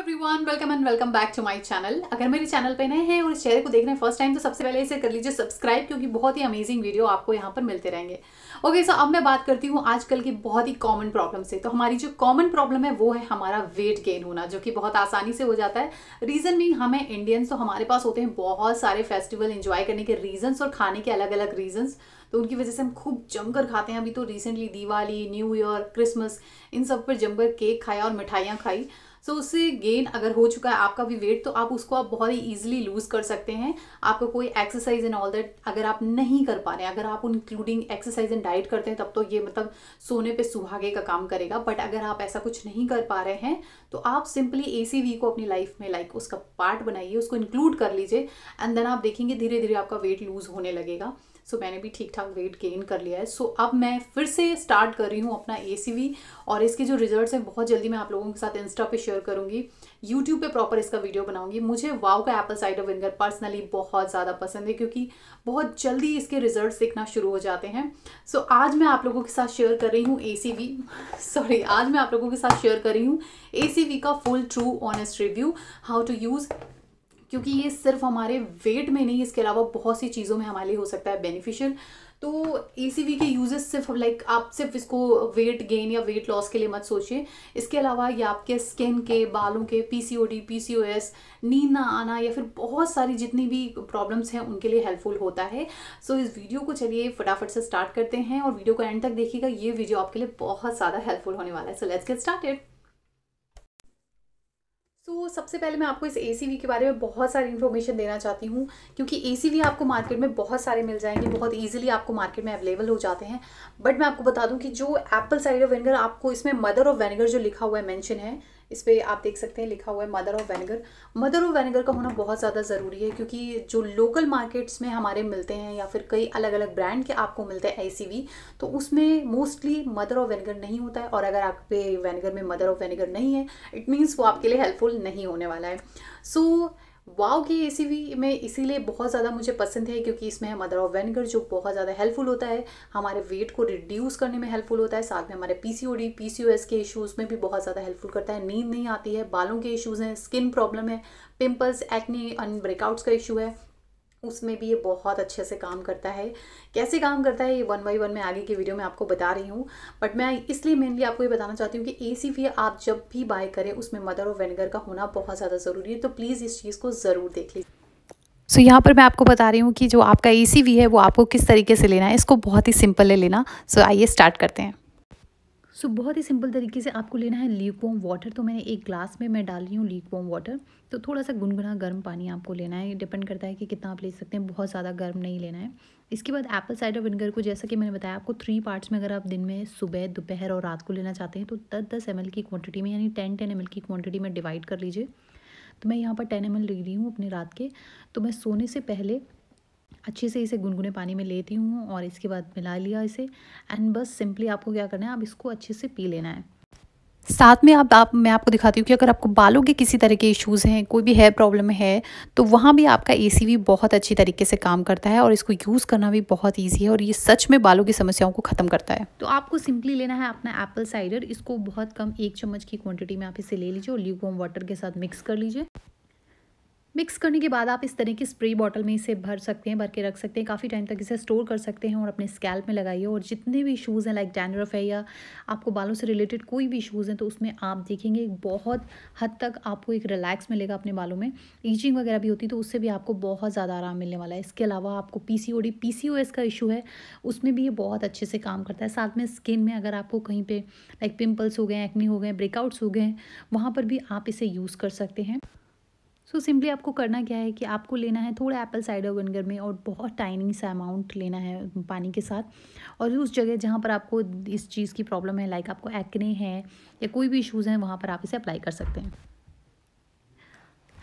everyone welcome and welcome back to my channel अगर मेरे channel पे नए हैं और इस चेहरे को देख रहे हैं फर्स्ट टाइम तो सबसे पहले इसे कर लीजिए सब्सक्राइब क्योंकि बहुत ही अमेजिंग वीडियो आपको यहाँ पर मिलते रहेंगे ओके okay, सो so अब मैं बात करती हूँ आजकल की बहुत ही कॉमन प्रॉब्लम से तो हमारी जो कॉमन प्रॉब्लम है वो है हमारा वेट गेन होना जो कि बहुत आसानी से हो जाता है रीज़न भी हमें इंडियंस तो हमारे पास होते हैं बहुत सारे फेस्टिवल इंजॉय करने के रीजन्स और खाने के अलग अलग रीजन्स तो उनकी वजह से हम खूब जमकर खाते हैं अभी तो recently Diwali new year Christmas इन सब पर जमकर केक खाया और मिठाइयाँ खाई सो उससे गेन अगर हो चुका है आपका भी वेट तो आप उसको आप बहुत ही ईजिली लूज़ कर सकते हैं आपका कोई एक्सरसाइज इन ऑल दैट अगर आप नहीं कर पा रहे हैं अगर आप इंक्लूडिंग एक्सरसाइज एंड डाइट करते हैं तब तो ये मतलब सोने पे सुहागे का काम करेगा बट अगर आप ऐसा कुछ नहीं कर पा रहे हैं तो आप सिंपली ए को अपनी लाइफ में लाइक उसका पार्ट बनाइए उसको इंक्लूड कर लीजिए एंड देन आप देखेंगे धीरे धीरे आपका वेट लूज़ होने लगेगा सो मैंने भी ठीक ठाक वेट गेन कर लिया है सो अब मैं फिर से स्टार्ट कर रही हूँ अपना ए और इसके जो रिजल्ट्स हैं बहुत जल्दी मैं आप लोगों के साथ इंस्टा पे शेयर करूँगी यूट्यूब पे प्रॉपर इसका वीडियो बनाऊंगी मुझे वाव का एप्पल साइडर विनगर पर्सनली बहुत ज़्यादा पसंद है क्योंकि बहुत जल्दी इसके रिजल्ट देखना शुरू हो जाते हैं सो so, आज मैं आप लोगों के साथ शेयर कर रही हूँ ए सॉरी आज मैं आप लोगों के साथ शेयर कर रही हूँ ए का full true honest review how to use क्योंकि ये सिर्फ हमारे वेट में नहीं इसके अलावा बहुत सी चीज़ों में हमारे लिए हो सकता है बेनिफिशियल तो ए के यूजेस सिर्फ लाइक आप सिर्फ इसको वेट गेन या वेट लॉस के लिए मत सोचिए इसके अलावा ये आपके स्किन के बालों के ओ एस नींद ना आना या फिर बहुत सारी जितनी भी प्रॉब्लम्स हैं उनके लिए हेल्पफुल होता है सो so, इस वीडियो को चलिए फटाफट से स्टार्ट करते हैं और वीडियो को एंड तक देखिएगा ये वीडियो आपके लिए बहुत ज़्यादा हेल्पफुल होने वाला है सो लेट्स गेट स्टार्टेड सबसे पहले मैं आपको इस ए के बारे में बहुत सारी इन्फॉर्मेशन देना चाहती हूँ क्योंकि ए आपको मार्केट में बहुत सारे मिल जाएंगे बहुत ईजिली आपको मार्केट में अवेलेबल हो जाते हैं बट मैं आपको बता दूँ कि जो एप्पल साइड ऑफ आपको इसमें मदर ऑफ वेनेगर जो लिखा हुआ है मैंशन है इस पर आप देख सकते हैं लिखा हुआ है mother of vinegar mother of vinegar का होना बहुत ज़्यादा ज़रूरी है क्योंकि जो लोकल मार्केट्स में हमारे मिलते हैं या फिर कई अलग अलग ब्रांड के आपको मिलते हैं ऐसी तो उसमें मोस्टली मदर ऑफ़ वेनेगर नहीं होता है और अगर आपके वेनेगर में मदर ऑफ़ वेनेगर नहीं है इट मीन्स वो आपके लिए हेल्पफुल नहीं होने वाला है सो so, वाव की ए में इसीलिए बहुत ज़्यादा मुझे पसंद है क्योंकि इसमें है मदर ऑफ वेनेगर जो बहुत ज़्यादा हेल्पफुल होता है हमारे वेट को रिड्यूस करने में हेल्पफुल होता है साथ में हमारे पीसीओडी पीसीओएस के इश्यूज़ में भी बहुत ज़्यादा हेल्पफुल करता है नींद नहीं आती है बालों के इश्यूज़ हैं स्किन प्रॉब्लम है पिम्पल्स एक्नी अन ब्रेकआउट्स का इशू है उसमें भी ये बहुत अच्छे से काम करता है कैसे काम करता है ये वन बाई वन में आगे की वीडियो में आपको बता रही हूँ बट मैं इसलिए मेनली आपको ये बताना चाहती हूँ कि ए सी वी आप जब भी बाय करें उसमें मदर और वेनेगर का होना बहुत ज़्यादा ज़रूरी है तो प्लीज़ इस चीज़ को ज़रूर देख लीजिए सो so, यहाँ पर मैं आपको बता रही हूँ कि जो आपका ए सी वी है वो आपको किस तरीके से लेना है इसको बहुत ही सिंपल है लेना सो so, आइए स्टार्ट करते हैं सो so, बहुत ही सिंपल तरीके से आपको लेना है वॉम वाटर तो मैंने एक ग्लास में मैं डाल रही हूँ वॉम वाटर तो थोड़ा सा गुनगुना गर्म पानी आपको लेना है डिपेंड करता है कि कितना आप ले सकते हैं बहुत ज़्यादा गर्म नहीं लेना है इसके बाद एप्पल साइडर विनेगर को जैसा कि मैंने बताया आपको थ्री पार्ट्स में अगर आप दिन में सुबह दोपहर और रात को लेना चाहते हैं तो दस दस एम की क्वान्टिटी में यानी टेन टेन एम की क्वान्टिटी में डिवाइड कर लीजिए तो मैं यहाँ पर टेन एम ले रही हूँ अपने रात के तो मैं सोने से पहले अच्छे से इसे गुनगुने पानी में लेती हूँ और इसके बाद मिला लिया इसे एंड बस सिंपली आपको क्या करना है आप इसको अच्छे से पी लेना है साथ में आप, आप मैं आपको दिखाती हूँ कि अगर आपको बालों के किसी तरह के इश्यूज़ हैं कोई भी हेयर प्रॉब्लम है तो वहाँ भी आपका ए बहुत अच्छी तरीके से काम करता है और इसको यूज़ करना भी बहुत ईजी है और ये सच में बालों की समस्याओं को ख़त्म करता है तो आपको सिंपली लेना है अपना एप्पल साइडर इसको बहुत कम एक चम्मच की क्वान्टिटी में आप इसे ले लीजिए और ल्यूकॉम वाटर के साथ मिक्स कर लीजिए मिक्स करने के बाद आप इस तरह की स्प्रे बॉटल में इसे भर सकते हैं भर के रख सकते हैं काफ़ी टाइम तक इसे स्टोर कर सकते हैं और अपने स्कैल्प में लगाइए और जितने भी इशूज़ हैं लाइक डैंड्रफ है या आपको बालों से रिलेटेड कोई भी इशूज़ हैं तो उसमें आप देखेंगे बहुत हद तक आपको एक रिलैक्स मिलेगा अपने बालों में ईचिंग वगैरह भी होती है तो उससे भी आपको बहुत ज़्यादा आराम मिलने वाला है इसके अलावा आपको पी सी का इशू है उसमें भी ये बहुत अच्छे से काम करता है साथ में स्किन में अगर आपको कहीं पर लाइक पिम्पल्स हो गए एक्नी हो गए ब्रेकआउट्स हो गए वहाँ पर भी आप इसे यूज़ कर सकते हैं सो so, सिंपली आपको करना क्या है कि आपको लेना है थोड़ा एप्पल साइडर विनेगर में और बहुत टाइनी सा अमाउंट लेना है पानी के साथ और उस जगह जहाँ पर आपको इस चीज़ की प्रॉब्लम है लाइक आपको एक्ने हैं या कोई भी इशूज़ हैं वहाँ पर आप इसे अप्लाई कर सकते हैं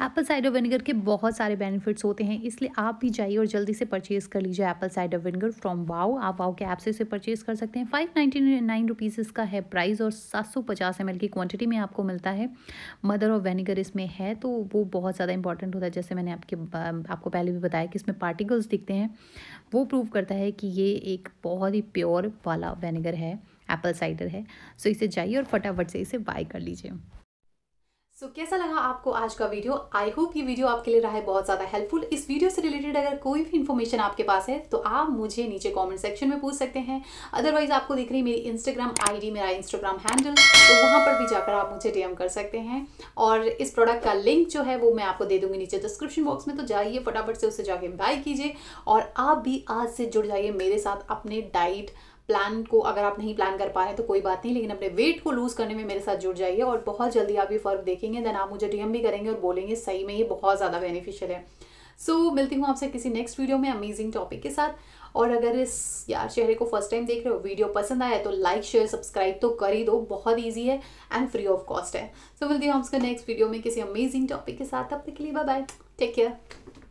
एप्पल साइडर विनेगर के बहुत सारे बेनिफिट्स होते हैं इसलिए आप भी जाइए और जल्दी से परचेज़ कर लीजिए एप्पल साइडर विनेगर फ्रॉम वाओ आप वाओ के ऐप से इसे परचेज़ कर सकते हैं फाइव नाइन्टी नाइन रुपीज़ इसका है प्राइस और सात सौ पचास एम की क्वांटिटी में आपको मिलता है मदर ऑफ वेनेगर इसमें है तो वो बहुत ज़्यादा इंपॉर्टेंट होता है जैसे मैंने आपके आपको पहले भी बताया कि इसमें पार्टिकल्स दिखते हैं वो प्रूव करता है कि ये एक बहुत ही प्योर वाला वेनेगर है एप्पल साइडर है सो इसे जाइए और फटाफट से इसे बाय कर लीजिए सो so, कैसा लगा आपको आज का वीडियो आई होप ये वीडियो आपके लिए रहा है बहुत ज़्यादा हेल्पफुल इस वीडियो से रिलेटेड अगर कोई भी इन्फॉर्मेशन आपके पास है तो आप मुझे नीचे कमेंट सेक्शन में पूछ सकते हैं अदरवाइज आपको दिख रही मेरी इंस्टाग्राम आईडी मेरा इंस्टाग्राम हैंडल तो वहाँ पर भी जाकर आप मुझे डीएम कर सकते हैं और इस प्रोडक्ट का लिंक जो है वो मैं आपको दे दूँगी नीचे डिस्क्रिप्शन बॉक्स में तो जाइए फटाफट से उसे जाके बाय कीजिए और आप भी आज से जुड़ जाइए मेरे साथ अपने डाइट प्लान को अगर आप नहीं प्लान कर पा रहे हैं तो कोई बात नहीं लेकिन अपने वेट को लूज़ करने में मेरे साथ जुड़ जाइए और बहुत जल्दी आप ये फ़र्क देखेंगे देन आप मुझे डीएम भी करेंगे और बोलेंगे सही में ये बहुत ज़्यादा बेनिफिशियल है सो so, मिलती हूँ आपसे किसी नेक्स्ट वीडियो में अमेजिंग टॉपिक के साथ और अगर इस यार चेहरे को फर्स्ट टाइम देख रहे हो वीडियो पसंद आया तो लाइक शेयर सब्सक्राइब तो कर ही दो बहुत ईजी है एंड फ्री ऑफ कॉस्ट है सो so, मिलती हूँ आपसे नेक्स्ट वीडियो में किसी अमेजिंग टॉपिक के साथ तब तक के लिए बाय बाय टेक केयर